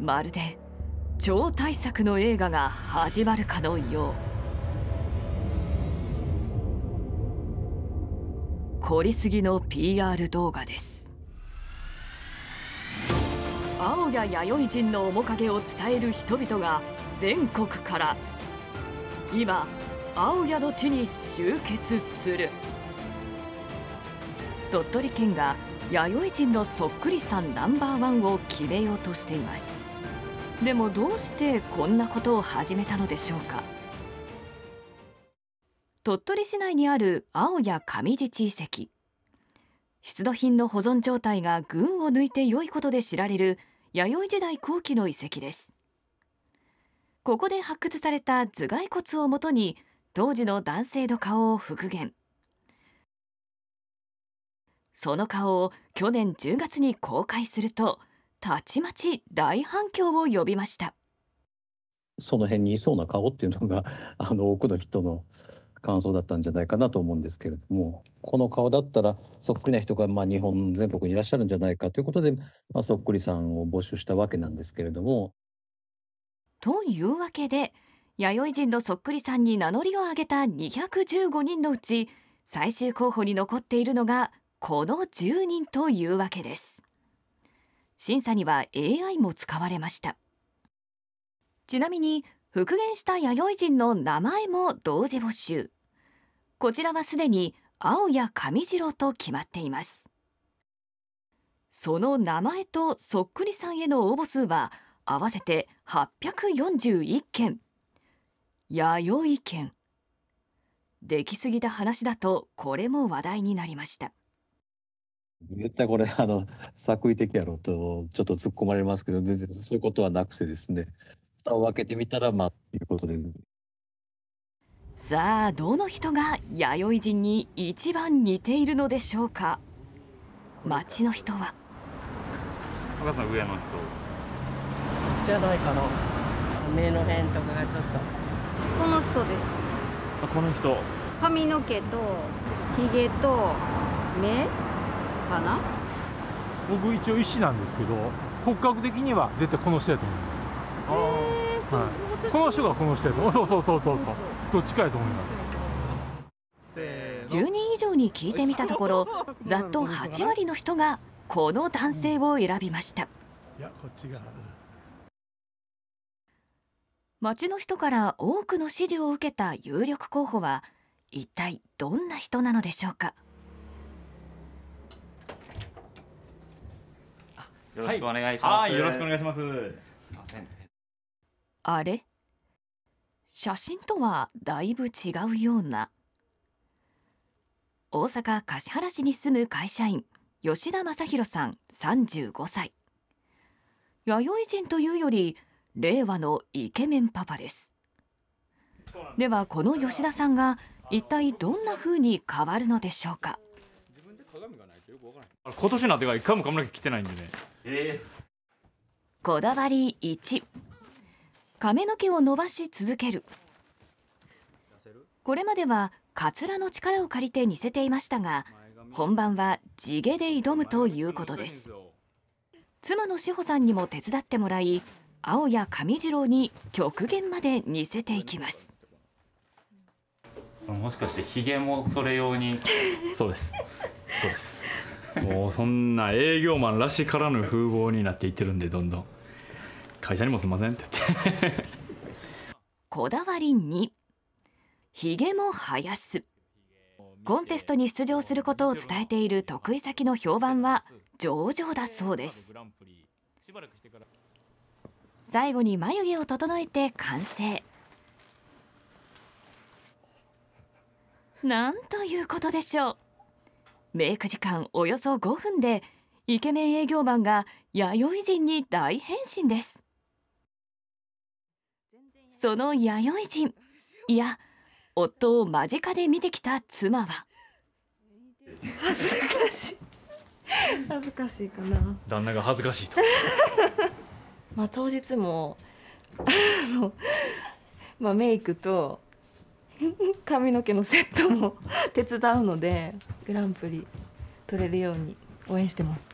まるで超大作の映画が始まるかのよう凝りすぎの PR 動画です青や弥生人の面影を伝える人々が全国から今青谷の地に集結する鳥取県が弥生人のそっくりさんナンバーワンを決めようとしていますでもどうしてこんなことを始めたのでしょうか鳥取市内にある青谷上地地遺跡出土品の保存状態が群を抜いて良いことで知られる弥生時代後期の遺跡ですここで発掘された頭蓋骨をもとに当時の男性の顔を復元その顔を去年10月に公開するとたちまち大反響を呼びましたその辺にいそうな顔っていうのが あの多くの人の感想だったんじゃないかなと思うんですけれどもこの顔だったらそっくりな人がまあ日本全国にいらっしゃるんじゃないかということで、まあ、そっくりさんを募集したわけなんですけれども。というわけで弥生人のそっくりさんに名乗りを上げた215人のうち最終候補に残っているのがこの10人というわけです。審査には AI も使われましたちなみに復元した弥生人の名前も同時募集こちらはすでに青や上白と決まっていますその名前とそっくりさんへの応募数は合わせて841件弥生県出来すぎた話だとこれも話題になりました絶対これあの作為的やろうとちょっと突っ込まれますけど全然そういうことはなくてですね蓋を開けてみたらまあということでさあどの人が弥生人に一番似ているのでしょうか町の人は赤さん上の人じゃないかな目の辺とかがちょっとこの人ですあこの人髪の毛とひげと目かな僕一応医師なんですけど骨格的には絶対この人やと思いまう、はい、この人がこの人やと思う そうそうそうそうそうどっちかやと思います10人以上に聞いてみたところざっと8割の人がこの男性を選びました、うん、町の人から多くの支持を受けた有力候補は一体どんな人なのでしょうかよろしくお願いします。よろしくお願いします。あれ写真とはだいぶ違うような。大阪橿原市に住む会社員吉田正弘さん35歳弥生人というより令和のイケメンパパですではこの吉田さんが一体どんな風に変わるのでしょうか紙がないとよくわからない。今年になってから一回も髪の毛切ってないんでね。えー、こだわり1髪の毛を伸ばし続けるこれまではカツラの力を借りて似せていましたが本番は地毛で挑むということです妻の志保さんにも手伝ってもらい青や上次郎に極限まで似せていきますもしかしてヒゲもそれ用にそうですそうですもうそんな営業マンらしからぬ風貌になっていってるんでどんどん会社にもすいませんって言ってこだわり2ヒゲも生やすコンテストに出場することを伝えている得意先の評判は上々だそうです最後に眉毛を整えて完成なんということでしょうメイク時間およそ5分でイケメン営業マンが弥生人に大変身ですその弥生人いや夫を間近で見てきた妻は恥ずかしい恥ずかしいかな旦那が恥ずかしいと まあ当日もあの、まあ、メイクと 髪の毛のセットも 手伝うのでグランプリ取れるように応援してます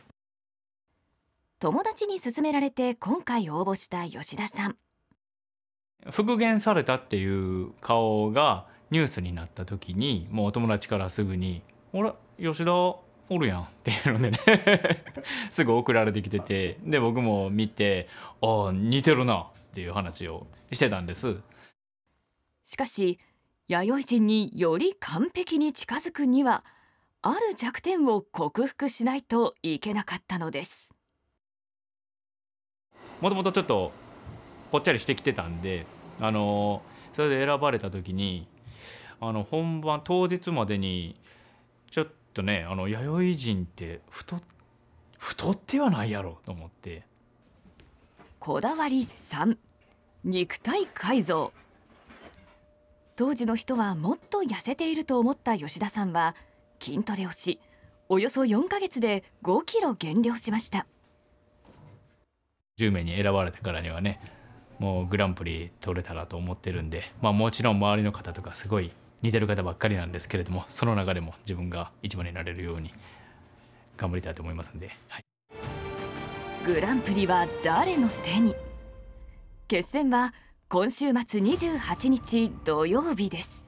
友達に勧められて今回応募した吉田さん復元されたっていう顔がニュースになった時にもうお友達からすぐに「あれ吉田おるやん」っていうのでね すぐ送られてきててで僕も見て「ああ似てるな」っていう話をしてたんです。しかし弥生人により完璧に近づくにはある弱点を克服しないといけなかったのですもともとちょっとぽっちゃりしてきてたんであのそれで選ばれた時にあの本番当日までにちょっとねあの弥生人って太太ってはないやろと思ってこだわり3肉体改造当時の人はもっと痩せていると思った吉田さんは筋トレをしおよそ4ヶ月で5キロ減量しました10名に選ばれてからにはねもうグランプリ取れたらと思ってるんで、まあ、もちろん周りの方とかすごい似てる方ばっかりなんですけれどもその中でも自分が一番になれるように頑張りたいと思いますんで、はい、グランプリは誰の手に決戦は今週末28日土曜日です